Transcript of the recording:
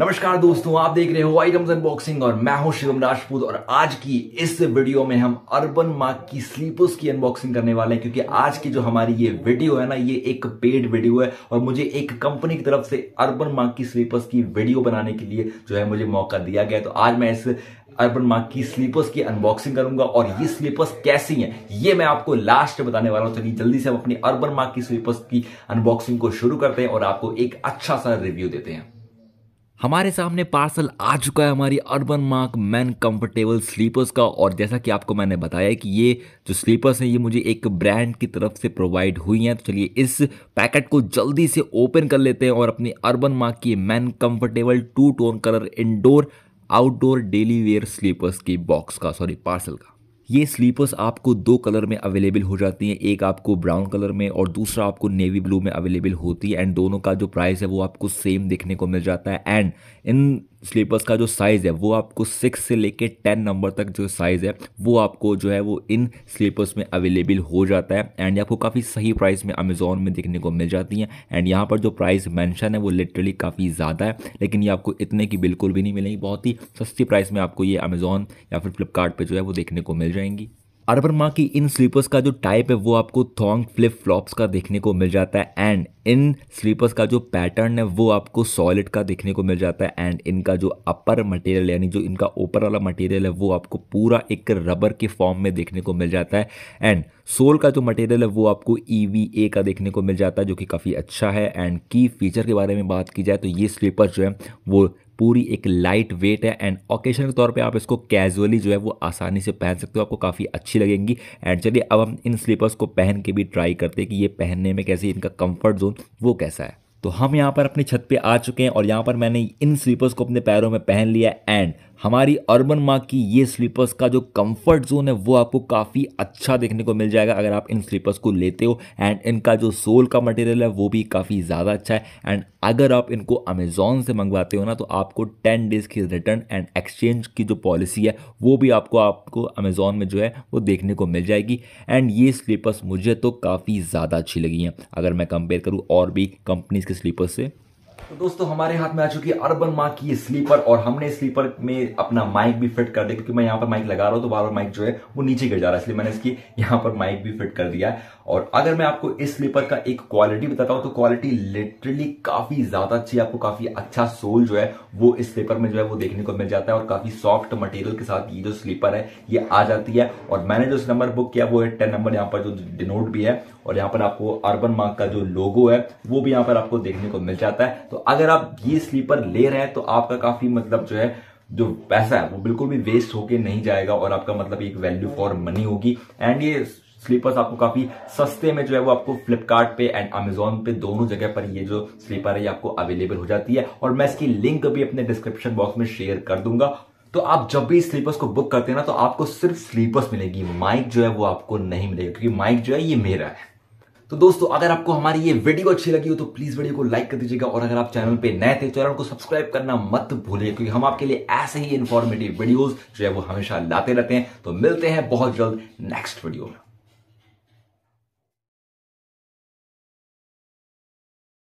नमस्कार दोस्तों आप देख रहे हो आइटम्स अनबॉक्सिंग और मैं हूं शिवम राजपूत और आज की इस वीडियो में हम अर्बन मार्क की स्लीपर्स की अनबॉक्सिंग करने वाले हैं क्योंकि आज की जो हमारी ये वीडियो है ना ये एक पेड वीडियो है और मुझे एक कंपनी की तरफ से अर्बन मार्क की स्लीपर्स की वीडियो बनाने के लिए जो है मुझे मौका दिया गया तो आज मैं इस अर्बन मार्क की स्लीपर्स की अनबॉक्सिंग करूंगा और ये स्लीपर्स कैसी हैं ये मैं आपको लास्ट बताने वाला हूं चलिए जल्दी से हम अपनी अर्बन मार्क की स्लीपर्स की अनबॉक्सिंग को शुरू करते हैं और आपको एक अच्छा सा रिव्यू देते हैं हमारे सामने पार्सल आ चुका है हमारी Urban Mark man comfortable slippers का और जैसा कि आपको मैंने बताया कि ये जो स्लीपर्स हैं ये मुझे एक ब्रांड की तरफ से प्रोवाइड हुई हैं तो चलिए इस पैकेट को जल्दी से ओपन कर लेते हैं और अपनी अर्बन मार्क की man comfortable two tone colour indoor outdoor daily wear slippers की बॉक्स का सॉरी पार्सल का ये स्लीपर्स आपको दो कलर में अवेलेबल हो जाती हैं एक आपको ब्राउन कलर में और दूसरा आपको नेवी ब्लू में अवेलेबल होती है एंड दोनों का जो प्राइस है वो आपको सेम देखने को मिल जाता है एंड इन स्लीपर्स का जो साइज़ है वो आपको सिक्स से लेके टेन नंबर तक जो साइज़ है वो आपको जो है वो इन स्लीपर्स में अवेलेबल हो जाता है एंड आपको काफ़ी सही प्राइस में अमेजोन में देखने को मिल जाती हैं एंड यहाँ पर जो प्राइस मैंशन है वो लिटरली काफ़ी ज़्यादा है लेकिन ये आपको इतने की बिल्कुल भी नहीं मिलेंगी बहुत ही सस्ती प्राइस में आपको ये अमेज़ोन या फिर फ्लिपकार्ट जो है वो देखने को मिल जाएंगी अर्बन माँ की इन स्लीपर्स का जो टाइप है वो आपको थॉन्ग फ्लिप फ्लॉप्स का देखने को मिल जाता है एंड इन स्लीपर्स का जो पैटर्न है वो आपको सॉलिड का देखने को मिल जाता है एंड इनका जो अपर मटेरियल यानी जो इनका ऊपर वाला मटेरियल है वो आपको पूरा एक रबर के फॉर्म में देखने को मिल जाता है एंड सोल का जो मटेरियल है वो आपको ई e का देखने को मिल जाता है जो कि काफ़ी अच्छा है एंड की फीचर के बारे में बात की जाए तो ये स्लीपर जो है वो पूरी एक लाइट वेट है एंड ओकेजन के तौर पे आप इसको कैजुअली जो है वो आसानी से पहन सकते हो आपको काफ़ी अच्छी लगेंगी एंड चलिए अब हम इन स्लीपर्स को पहन के भी ट्राई करते हैं कि ये पहनने में कैसे इनका कंफर्ट जोन वो कैसा है तो हम यहाँ पर अपनी छत पे आ चुके हैं और यहाँ पर मैंने इन स्लीपर्स को अपने पैरों में पहन लिया एंड हमारी अर्बन मार्क की ये स्लीपर्स का जो कंफर्ट जोन है वो आपको काफ़ी अच्छा देखने को मिल जाएगा अगर आप इन स्लीपर्स को लेते हो एंड इनका जो सोल का मटेरियल है वो भी काफ़ी ज़्यादा अच्छा है एंड अगर आप इनको अमेजोन से मंगवाते हो ना तो आपको टेन डेज़ की रिटर्न एंड एक्सचेंज की जो पॉलिसी है वो भी आपको आपको अमेजोन में जो है वो देखने को मिल जाएगी एंड ये स्लीपर्स मुझे तो काफ़ी ज़्यादा अच्छी लगी हैं अगर मैं कंपेयर करूँ और भी कंपनीज़ के स्लीपर्स से तो दोस्तों हमारे हाथ में आ चुकी है अर्बन मार्क की स्लीपर और हमने स्लीपर में अपना माइक भी फिट कर दिया क्योंकि मैं यहाँ पर माइक लगा रहा हूँ तो बार बार माइक जो है वो नीचे गिर जा रहा है इसलिए मैंने इसकी यहाँ पर माइक भी फिट कर दिया है और अगर मैं आपको इस स्लीपर का एक क्वालिटी बताता हूँ तो क्वालिटी लिटरली काफी ज्यादा अच्छी आपको काफी अच्छा सोल जो है वो इस स्लीपर में जो है वो देखने को मिल जाता है और काफी सॉफ्ट मटेरियल के साथ ये जो स्लीपर है ये आ जाती है और मैंने जो नंबर बुक किया वो है टेन नंबर यहाँ पर जो डिनोट भी है और यहाँ पर आपको अर्बन मार्क का जो लोगो है वो भी यहाँ पर आपको देखने को मिल जाता है तो अगर आप ये स्लीपर ले रहे हैं तो आपका काफी मतलब जो है जो पैसा है वो बिल्कुल भी वेस्ट होके नहीं जाएगा और आपका मतलब एक वैल्यू फॉर मनी होगी एंड ये स्लीपर्स आपको काफी सस्ते में जो है वो आपको फ्लिपकार्ट पे एंड अमेजोन पे दोनों जगह पर ये जो स्लीपर है ये आपको अवेलेबल हो जाती है और मैं इसकी लिंक भी अपने डिस्क्रिप्शन बॉक्स में शेयर कर दूंगा तो आप जब भी स्लीपर्स को बुक करते हैं ना तो आपको सिर्फ स्लीपर्स मिलेगी माइक जो है वो आपको नहीं मिलेगा क्योंकि माइक जो है ये मेरा है तो दोस्तों अगर आपको हमारी ये वीडियो अच्छी लगी हो तो प्लीज वीडियो को लाइक कर दीजिएगा और अगर आप चैनल पे नए थे चैनल को सब्सक्राइब करना मत भूलिए क्योंकि हम आपके लिए ऐसे ही इन्फॉर्मेटिव वीडियोस जो है वो हमेशा लाते रहते हैं तो मिलते हैं बहुत जल्द नेक्स्ट वीडियो में